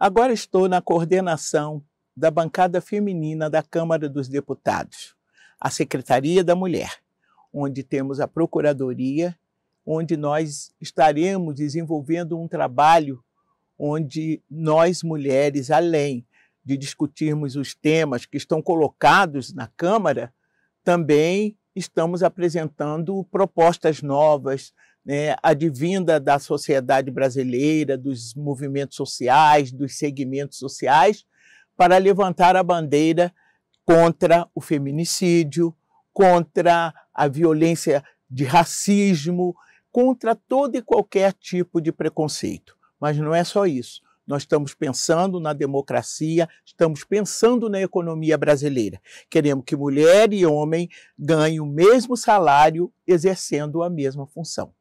Agora estou na coordenação da bancada feminina da Câmara dos Deputados, a Secretaria da Mulher, onde temos a Procuradoria, onde nós estaremos desenvolvendo um trabalho onde nós mulheres, além de discutirmos os temas que estão colocados na Câmara, também estamos apresentando propostas novas, né, advinda da sociedade brasileira, dos movimentos sociais, dos segmentos sociais, para levantar a bandeira contra o feminicídio, contra a violência de racismo, contra todo e qualquer tipo de preconceito. Mas não é só isso. Nós estamos pensando na democracia, estamos pensando na economia brasileira. Queremos que mulher e homem ganhem o mesmo salário exercendo a mesma função.